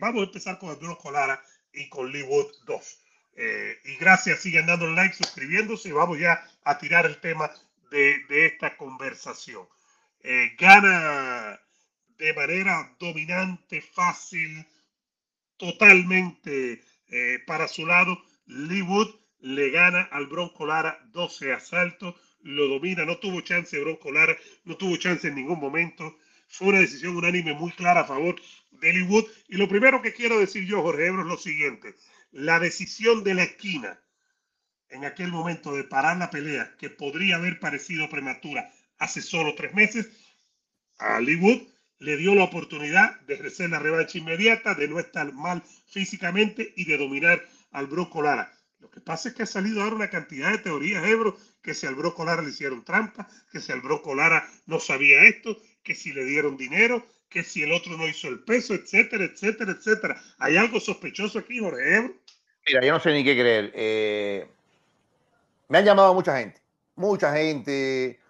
Vamos a empezar con Bronco Lara y con Lee Wood 2. y gracias, sigan dando like, suscribiéndose vamos ya a tirar el tema de, esta conversación. Eh, gana de manera dominante, fácil, totalmente eh, para su lado. Lee Wood le gana al Bronco Lara 12 asaltos, lo domina, no tuvo chance Bronco Lara, no tuvo chance en ningún momento. Fue una decisión unánime muy clara a favor de Hollywood. Y lo primero que quiero decir yo, Jorge Ebro, es lo siguiente. La decisión de la esquina en aquel momento de parar la pelea, que podría haber parecido prematura hace solo tres meses, a Hollywood le dio la oportunidad de ejercer la revancha inmediata, de no estar mal físicamente y de dominar al Broco Lara. Lo que pasa es que ha salido ahora una cantidad de teorías, Ebro, que si al Broco Lara le hicieron trampa, que si al Broco Lara no sabía esto, que si le dieron dinero, que si el otro no hizo el peso, etcétera, etcétera, etcétera. ¿Hay algo sospechoso aquí, Jorge Mira, yo no sé ni qué creer. Eh, me han llamado mucha gente, mucha gente,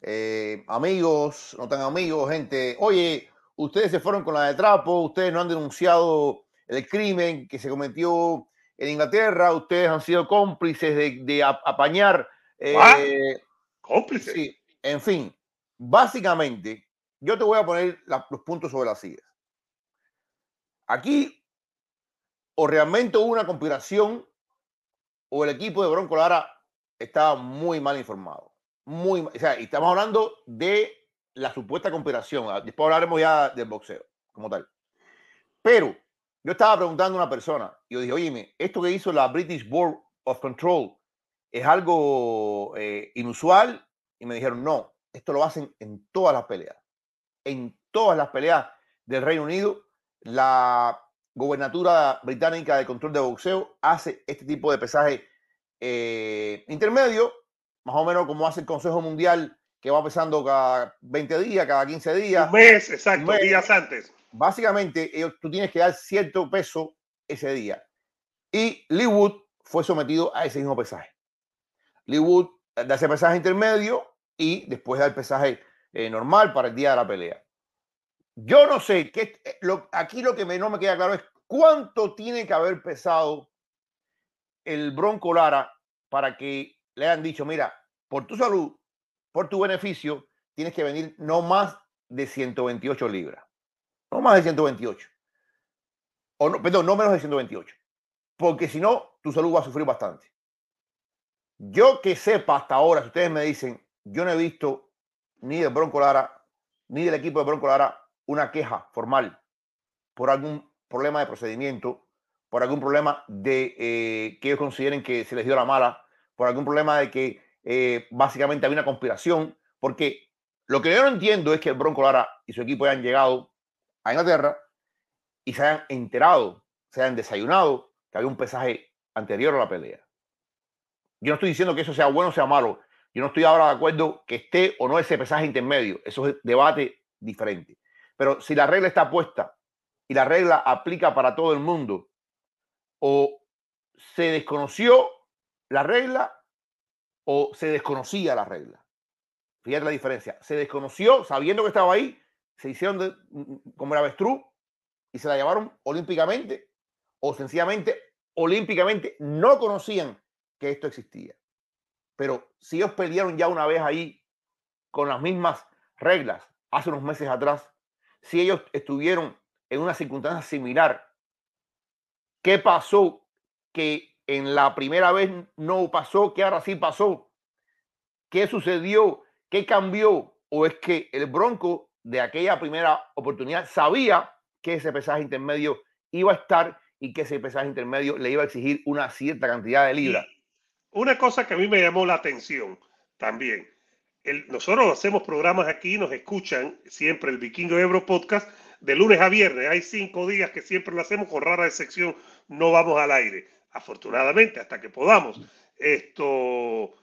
eh, amigos, no tan amigos, gente. Oye, ustedes se fueron con la de trapo, ustedes no han denunciado el crimen que se cometió en Inglaterra, ustedes han sido cómplices de, apañar. Eh, ¿Cómplices? en fin, básicamente yo te voy a poner los puntos sobre las sillas. Aquí, o realmente hubo una conspiración, o el equipo de Bronco Lara estaba muy mal informado. Muy, o sea, y estamos hablando de la supuesta conspiración. Ah, después hablaremos ya del boxeo, como tal. Pero yo estaba preguntando a una persona, y yo dije, oye, esto que hizo la British Board of Control es algo eh, inusual, y me dijeron, no, esto lo hacen en todas las peleas en todas las peleas del Reino Unido. La gobernatura británica de control de boxeo hace este tipo de pesaje eh, intermedio, más o menos como hace el Consejo Mundial, que va pesando cada 20 días, cada 15 días. Un mes, exacto, días antes. Básicamente, tú tienes que dar cierto peso ese día. Y Lee Wood fue sometido a ese mismo pesaje. Lee Wood eh, da ese pesaje intermedio y después da el pesaje eh, normal para el día de la pelea. Yo no sé, qué. Eh, aquí lo que no me queda claro es cuánto tiene que haber pesado el Bronco Lara para que le hayan dicho, mira, por tu salud, por tu beneficio, tienes que venir no más de 128 libras. No más de 128. O perdón, no menos de 128. Porque si no, tu salud va a sufrir bastante. Yo que sepa hasta ahora, si ustedes me dicen, yo no he visto ni de Bronco ni del equipo de Bronco Lara una queja formal por algún problema de procedimiento, por algún problema de eh, que ellos consideren que se les dio la mala, por algún problema de que eh, básicamente había una conspiración, porque lo que yo no entiendo es que el Bronco Lara y su equipo hayan llegado a Inglaterra y se hayan enterado, se hayan desayunado que había un pesaje anterior a la pelea. Yo no estoy diciendo que eso sea bueno o sea malo, yo no estoy ahora de acuerdo que esté o no ese pesaje intermedio. Eso es debate diferente. Pero si la regla está puesta y la regla aplica para todo el mundo, o se desconoció la regla o se desconocía la regla. Fíjate la diferencia. Se desconoció sabiendo que estaba ahí, se hicieron mm, mm, como el avestruz y se la llevaron olímpicamente o sencillamente olímpicamente no conocían que esto existía. Pero si ellos perdieron ya una vez ahí con las mismas reglas hace unos meses atrás, si ellos estuvieron en una circunstancia similar, ¿qué pasó que en la primera vez no pasó, que ahora sí pasó? ¿Qué sucedió? ¿Qué cambió? ¿O es que el Bronco de aquella primera oportunidad sabía que ese pesaje intermedio iba a estar y que ese pesaje intermedio le iba a exigir una cierta cantidad de libras? una cosa que a mí me llamó la atención también. El, nosotros hacemos programas aquí, nos escuchan siempre el Vikingo Ebro Podcast de lunes a viernes. Hay cinco días que siempre lo hacemos, con rara excepción no vamos al aire. Afortunadamente, hasta que podamos. Esto,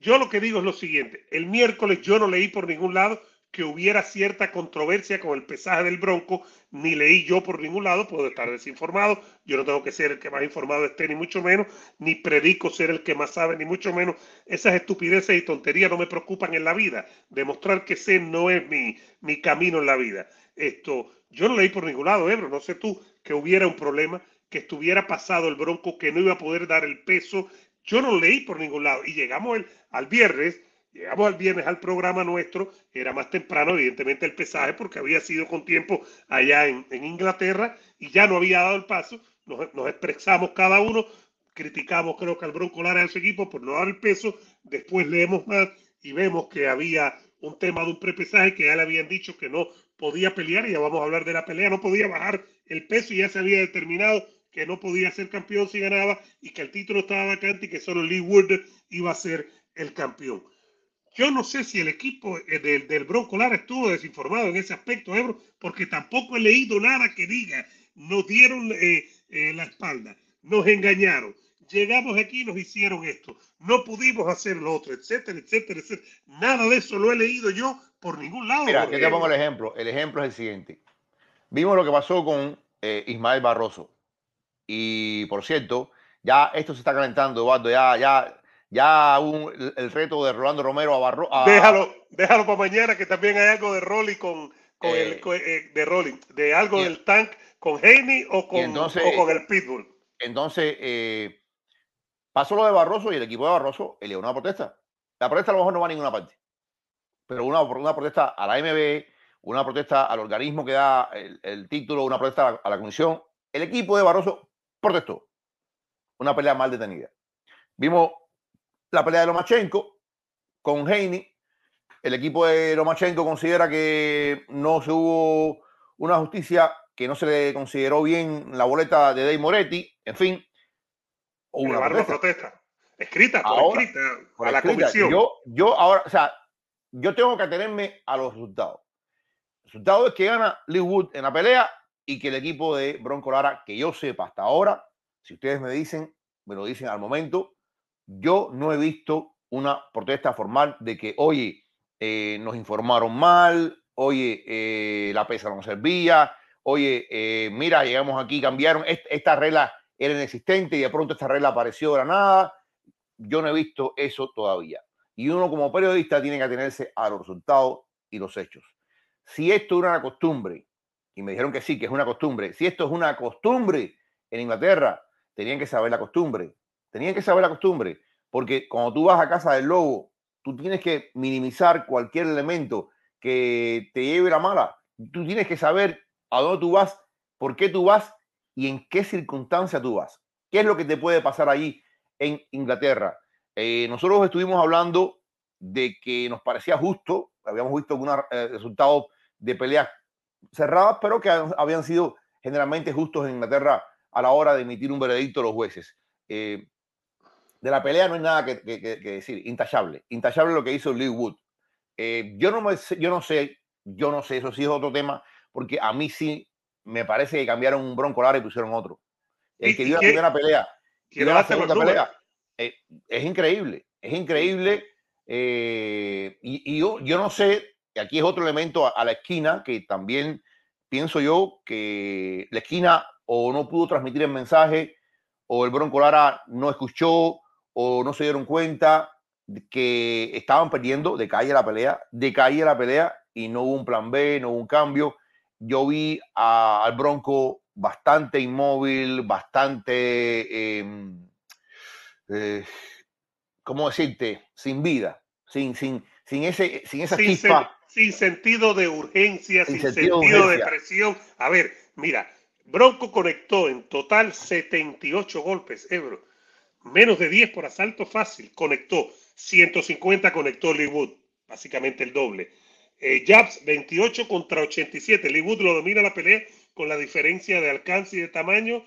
yo lo que digo es lo siguiente: el miércoles yo no leí por ningún lado que hubiera cierta controversia con el pesaje del Bronco, ni leí yo por ningún lado, puedo estar desinformado, yo no tengo que ser el que más informado esté, ni mucho menos, ni predico ser el que más sabe, ni mucho menos. Esas estupideces y tonterías no me preocupan en la vida. Demostrar que sé no es mi, mi camino en la vida. Esto, yo no leí por ningún lado, Ebro, no sé tú, que hubiera un problema, que estuviera pasado el Bronco, que no iba a poder dar el peso. Yo no leí por ningún lado. Y llegamos al viernes Llegamos al viernes al programa nuestro, era más temprano, evidentemente, el pesaje, porque había sido con tiempo allá en, Inglaterra y ya no había dado el paso. Nos, expresamos cada uno, criticamos, creo que al Bronco Lara de su equipo por no dar el peso. Después leemos más y vemos que había un tema de un prepesaje que ya le habían dicho que no podía pelear, y ya vamos a hablar de la pelea, no podía bajar el peso y ya se había determinado que no podía ser campeón si ganaba y que el título estaba vacante y que solo Lee Wood iba a ser el campeón. Yo no sé si el equipo eh, del, del Bronco Lara estuvo desinformado en ese aspecto, Ebro, porque tampoco he leído nada que diga, nos dieron eh, eh, la espalda, nos engañaron, llegamos aquí y nos hicieron esto, no pudimos hacer lo otro, etcétera, etcétera, etcétera. Nada de eso lo he leído yo por ningún lado. Mira, yo te pongo el ejemplo. El ejemplo es el siguiente. Vimos lo que pasó con Ismael Barroso. Y por cierto, ya esto se está calentando, Eduardo. Ya, ya ya el reto de Rolando Romero a Barro. Déjalo, déjalo para mañana, que también hay algo de Rolly con, el, eh. Eh, de Rolly de algo del tank con Haney o con, con el Pitbull. Entonces, eh, pasó lo de Barroso y el equipo de Barroso eligió una protesta. La protesta a lo mejor no va a ninguna parte, pero una, una protesta a la MB, una protesta al organismo que da el, título, una protesta a la, comisión. El equipo de Barroso protestó. Una pelea mal detenida. Vimos la pelea de Lomachenko con Heini. El equipo de Lomachenko considera que no se hubo una justicia, que no se le consideró bien la boleta de Dave Moretti, en fin. O una protesta. protesta. Escrita, escrita, a la comisión. Yo, yo ahora, o sea, yo tengo que atenerme a los resultados. El resultado es que gana Lee Wood en la pelea y que el equipo de Bronco Lara, que yo sepa hasta ahora, si ustedes me dicen, me lo dicen al momento, yo no he visto una protesta formal de que, oye, eh, nos informaron mal, oye, eh, la pesa no servía, oye, eh, mira, llegamos aquí, cambiaron, esta regla era inexistente y de pronto esta regla apareció de la nada. Yo no he visto eso todavía. Y uno como periodista tiene que atenerse a los resultados y los hechos. Si esto era una costumbre, y me dijeron que sí, que es una costumbre, si esto es una costumbre en Inglaterra, tenían que saber la costumbre. Tenían que saber la costumbre, porque cuando tú vas a casa del lobo, tú tienes que minimizar cualquier elemento que te lleve la mala. Tú tienes que saber a dónde tú vas, por qué tú vas y en qué circunstancia tú vas. ¿Qué es lo que te puede pasar allí en Inglaterra? Eh, nosotros estuvimos hablando de que nos parecía justo, habíamos visto algunos resultado eh, resultados de peleas cerradas, pero que habían sido generalmente justos en Inglaterra a la hora de emitir un veredicto a los jueces. Eh, de la pelea no hay nada que, decir, intachable, intachable lo que hizo Lee Wood. Eh, yo, no yo no sé, yo no sé, eso sí es otro tema, porque a mí sí me parece que cambiaron un bronco y pusieron otro. El que dio la primera ¿eh? pelea, la eh, pelea, es increíble, es increíble. y, yo, yo, no sé, aquí es otro elemento a, a la esquina que también pienso yo que la esquina o no pudo transmitir el mensaje o el Bronco Lara no escuchó o no se dieron cuenta que estaban perdiendo de calle la pelea, de calle la pelea y no hubo un plan B, no hubo un cambio. Yo vi al Bronco bastante inmóvil, bastante, em, eh, ¿cómo decirte? Sin vida, sin, sin, sin, ese, sin esa sin sentido de urgencia, sin, sentido, de, de presión. A ver, mira, Bronco conectó en total 78 golpes, Ebro menos de 10 por asalto fácil, conectó 150, conectó Lee Wood, básicamente el doble. Eh, jabs 28 contra 87, Lee Wood lo domina la pelea con la diferencia de alcance y de tamaño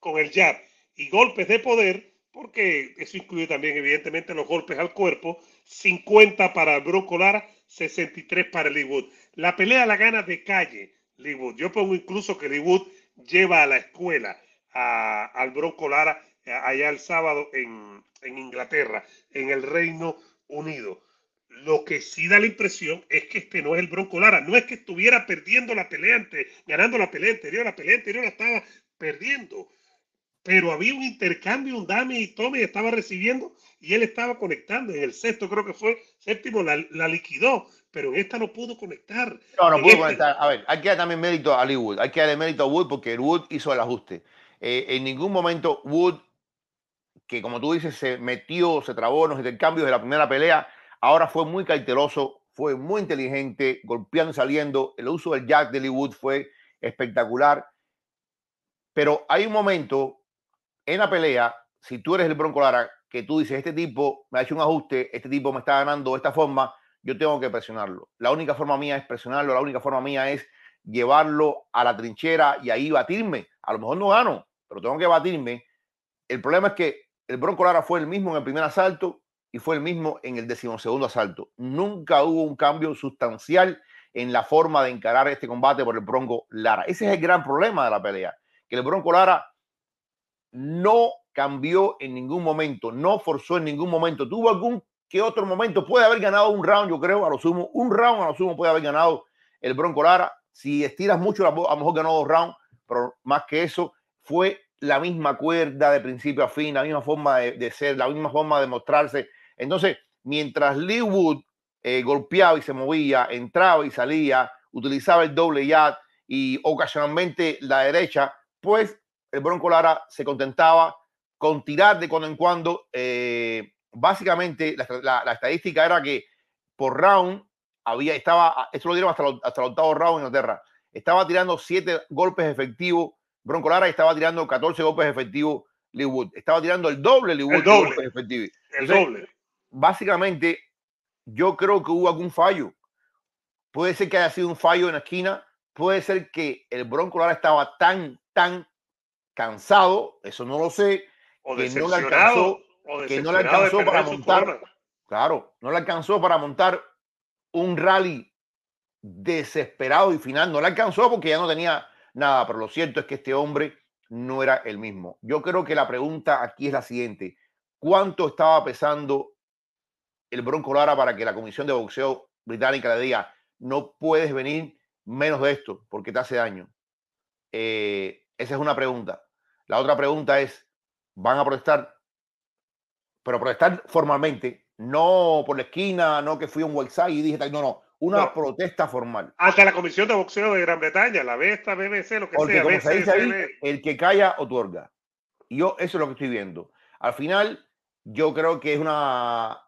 con el jab y golpes de poder, porque eso incluye también evidentemente los golpes al cuerpo, 50 para sesenta 63 para Lee Wood. La pelea la gana de calle Lee Wood. Yo pongo incluso que Lee Wood lleva a la escuela a, al brocolara allá el sábado en, Inglaterra, en el Reino Unido. Lo que sí da la impresión es que este no es el Bronco Lara. No es que estuviera perdiendo la pelea, ganando la pelea anterior, la pelea anterior la estaba perdiendo. Pero había un intercambio, un dame y tome, estaba recibiendo y él estaba conectando. En el sexto, creo que fue séptimo, la, la liquidó, pero en esta no pudo conectar. No, no pudo este conectar. A ver, hay que también mérito a Lee Wood. Hay que darle mérito a Wood porque Wood hizo el ajuste. Eh, en ningún momento Wood que como tú dices, se metió, se trabó en los intercambios de la primera pelea, ahora fue muy cauteloso, fue muy inteligente, golpeando y saliendo, el uso del jack de Lee Wood fue espectacular, pero hay un momento en la pelea, si tú eres el Bronco Lara, que tú dices, este tipo me ha hecho un ajuste, este tipo me está ganando de esta forma, yo tengo que presionarlo. La única forma mía es presionarlo, la única forma mía es llevarlo a la trinchera y ahí batirme. A lo mejor no gano, pero tengo que batirme. El problema es que el Bronco Lara fue el mismo en el primer asalto y fue el mismo en el decimosegundo asalto. Nunca hubo un cambio sustancial en la forma de encarar este combate por el Bronco Lara. Ese es el gran problema de la pelea, que el Bronco Lara no cambió en ningún momento, no forzó en ningún momento. Tuvo algún que otro momento, puede haber ganado un round, yo creo, a lo sumo, un round a lo sumo puede haber ganado el Bronco Lara. Si estiras mucho, a lo mejor ganó dos rounds, pero más que eso, fue la misma cuerda de principio a fin, la misma forma de, ser, la misma forma de mostrarse. Entonces, mientras Lee Wood eh, golpeaba y se movía, entraba y salía, utilizaba el doble yad y ocasionalmente la derecha, pues el Bronco Lara se contentaba con tirar de cuando en cuando. Eh, básicamente, la, estadística era que por round había, estaba, esto lo dieron hasta, hasta el octavo round en Inglaterra, estaba tirando siete golpes efectivos Bronco Lara estaba tirando 14 golpes efectivos Lee Estaba tirando el doble Lee Wood. El doble. Básicamente, yo creo que hubo algún fallo. Puede ser que haya sido un fallo en la esquina. Puede ser que el Bronco Lara estaba tan, tan cansado. Eso no lo sé. que no le alcanzó, que no le alcanzó para montar. Claro, no le alcanzó para montar un rally desesperado y final. No le alcanzó porque ya no tenía nada, pero lo cierto es que este hombre no era el mismo. Yo creo que la pregunta aquí es la siguiente. ¿Cuánto estaba pesando el Bronco Lara para que la Comisión de Boxeo Británica le diga, no puedes venir menos de esto porque te hace daño? Eh, esa es una pregunta. La otra pregunta es, ¿van a protestar? Pero protestar formalmente, no por la esquina, no que fui a un website y dije, no, no, una protesta formal. Hasta la Comisión de Boxeo de Gran Bretaña, la Vesta, BBC, lo que sea. el que calla otorga. Y yo eso es lo que estoy viendo. Al final, yo creo que es una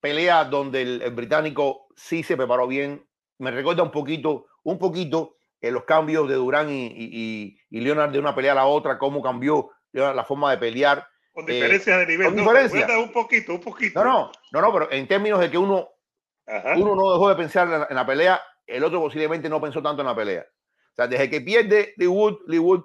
pelea donde el, británico sí se preparó bien. Me recuerda un poquito, un poquito eh, los cambios de Durán y, y, Leonard de una pelea a la otra, cómo cambió la forma de pelear. Con eh, diferencia de nivel. Con no, Un poquito, un poquito. no, no, no, pero en términos de que uno uno no dejó de pensar en la, pelea, el otro posiblemente no pensó tanto en la pelea. O sea, desde que pierde Lee Wood, Lee Wood,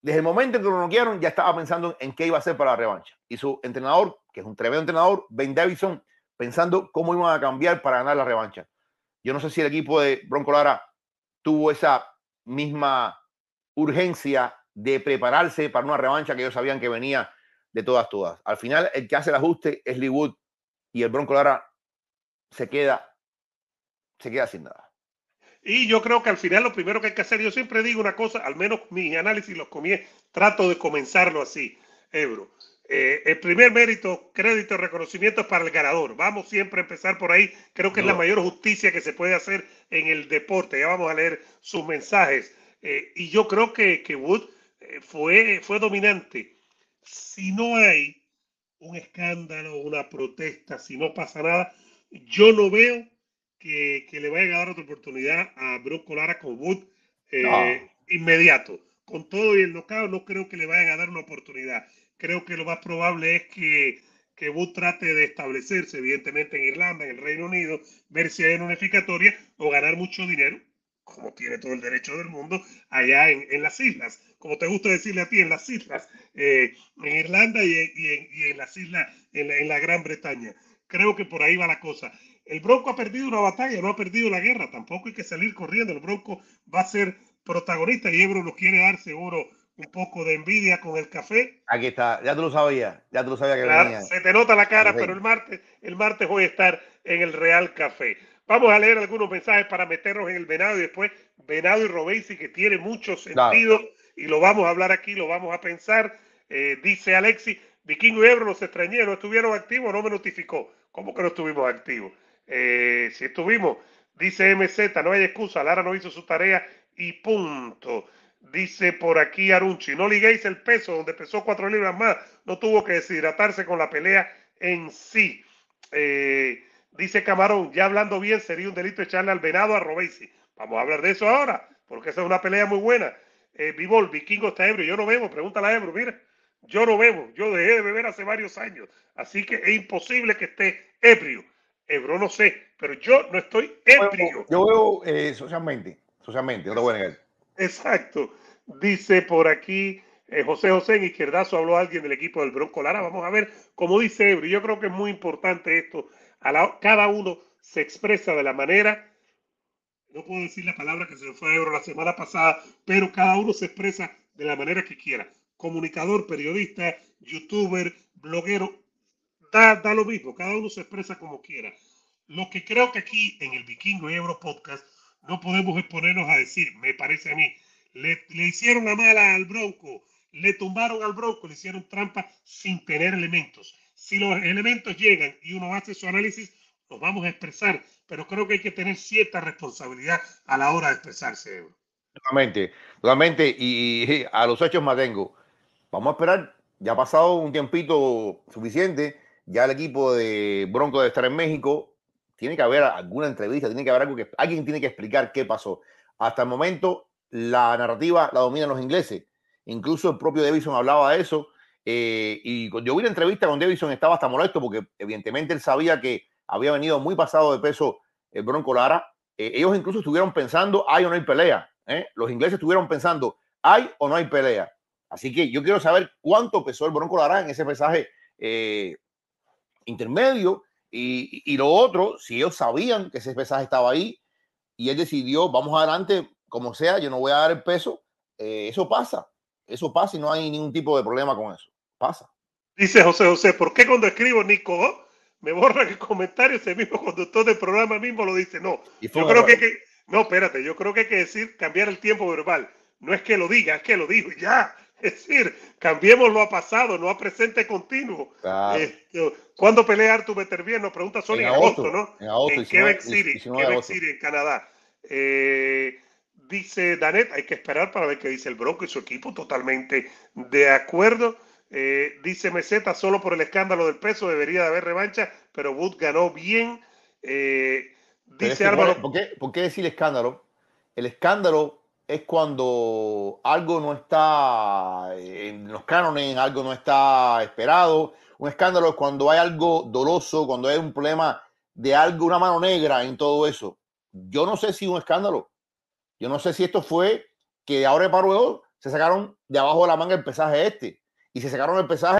desde el momento en que lo noquearon, ya estaba pensando en qué iba a hacer para la revancha. Y su entrenador, que es un tremendo entrenador, Ben Davidson, pensando cómo iban a cambiar para ganar la revancha. Yo no sé si el equipo de Bronco Lara tuvo esa misma urgencia de prepararse para una revancha que ellos sabían que venía de todas, todas. Al final, el que hace el ajuste es Lee Wood y el Bronco Lara se queda, se queda sin nada. Y yo creo que al final lo primero que hay que hacer, yo siempre digo una cosa, al menos mi análisis los comí, trato de comenzarlo así, Ebro. Eh, el primer mérito, crédito, reconocimiento es para el ganador. Vamos siempre a empezar por ahí. Creo que es la mayor justicia que se puede hacer en el deporte. Ya vamos a leer sus mensajes. Eh, y yo creo que, que Wood eh, fue, fue dominante. Si no hay un escándalo, una protesta, si no pasa nada, yo no veo que, que le vayan a dar otra oportunidad a Brock Colara con boot eh, inmediato. Con todo y el local no creo que le vayan a dar una oportunidad. Creo que lo más probable es que, que Wood trate de establecerse, evidentemente, en Irlanda, en el Reino Unido, ver si hay una unificatoria o ganar mucho dinero, como tiene todo el derecho del mundo, allá en, en las islas. Como te gusta decirle a ti, en las islas, eh, en Irlanda y en, y en, las islas, en la Gran Bretaña. Creo que por ahí va la cosa. El Bronco ha perdido una batalla, no ha perdido la guerra. Tampoco hay que salir corriendo. El Bronco va a ser protagonista y Ebro nos quiere dar seguro un poco de envidia con el café. Aquí está, ya tú lo sabías, ya tú lo sabías que venía. Se te nota la cara, pero el martes, el martes voy a estar en el Real Café. Vamos a leer algunos mensajes para meternos en el venado y después venado y Robesi que tiene mucho sentido y lo vamos a hablar aquí, lo vamos a pensar. Eh, dice Alexi, Vikingo y Ebro los extrañé, estuvieron activos, no me notificó. ¿Cómo que no estuvimos activos? Eh, si estuvimos, dice MZ, no hay excusa, Lara no hizo su tarea y punto. Dice por aquí Arunchi, no liguéis el peso, donde pesó cuatro libras más, no tuvo que deshidratarse con la pelea en sí. Eh, dice Camarón, ya hablando bien, sería un delito echarle al venado a Robesi. Vamos a hablar de eso ahora, porque esa es una pelea muy buena. Eh, Vikingo está Ebro, yo no veo, pregúntale a Ebro, mira. Yo no bebo, yo dejé de beber hace varios años, así que es imposible que esté ebrio. Ebro no sé, pero yo no estoy ebrio. Yo veo eh, socialmente, socialmente, lo voy Exacto. Dice por aquí eh, José José en Izquierdazo, habló alguien del equipo del Bronco Lara. Vamos a ver cómo dice Ebro. Yo creo que es muy importante esto. cada uno se expresa de la manera no puedo decir la palabra que se le fue a Ebro la semana pasada, pero cada uno se expresa de la manera que quiera comunicador, periodista, youtuber, bloguero, da, da lo mismo, cada uno se expresa como quiera. Lo que creo que aquí en el Vikingo y Euro Podcast no podemos exponernos a decir, me parece a mí, le, le hicieron la mala al Bronco, le tumbaron al Bronco, le hicieron trampa sin tener elementos. Si los elementos llegan y uno hace su análisis, los vamos a expresar, pero creo que hay que tener cierta responsabilidad a la hora de expresarse. Nuevamente, totalmente, y, a los hechos tengo Vamos a esperar. Ya ha pasado un tiempito suficiente. Ya el equipo de Bronco debe estar en México. Tiene que haber alguna entrevista, tiene que haber algo que alguien tiene que explicar qué pasó. Hasta el momento, la narrativa la dominan los ingleses. Incluso el propio Davison hablaba de eso. Eh, y yo vi la entrevista con Davison, estaba hasta molesto porque evidentemente él sabía que había venido muy pasado de peso el Bronco Lara. Eh, ellos incluso estuvieron pensando, hay o no hay pelea. ¿Eh? Los ingleses estuvieron pensando, hay o no hay pelea. Así que yo quiero saber cuánto pesó el Bronco Lara en ese mensaje eh, intermedio y, lo otro, si ellos sabían que ese mensaje estaba ahí y él decidió, vamos adelante, como sea, yo no voy a dar el peso, eh, eso pasa, eso pasa y no hay ningún tipo de problema con eso, pasa. Dice José José, ¿por qué cuando escribo Nico oh, me borra el comentario? Ese mismo conductor del programa mismo lo dice, no. yo creo que, no, espérate, yo creo que hay que decir, cambiar el tiempo verbal. No es que lo diga, es que lo dijo y ya. Es decir, lo a pasado, no a presente continuo. Eh, ¿Cuándo pelea bien? Nos pregunta solo en, en agosto, ¿no? En Quebec City, Quebec City, en Canadá. Eh, dice Danet, hay que esperar para ver qué dice el Bronco y su equipo, totalmente de acuerdo. Eh, dice Meseta, solo por el escándalo del peso debería de haber revancha, pero Wood ganó bien. Eh, dice este, Álvaro. ¿por qué, ¿por qué, decir escándalo? El escándalo es cuando algo no está eh, en los cánones, algo no está esperado. Un escándalo es cuando hay algo doloso, cuando hay un problema de algo, una mano negra en todo eso. Yo no sé si un escándalo. Yo no sé si esto fue que de ahora para luego se sacaron de abajo de la manga el pesaje este y se sacaron el pesaje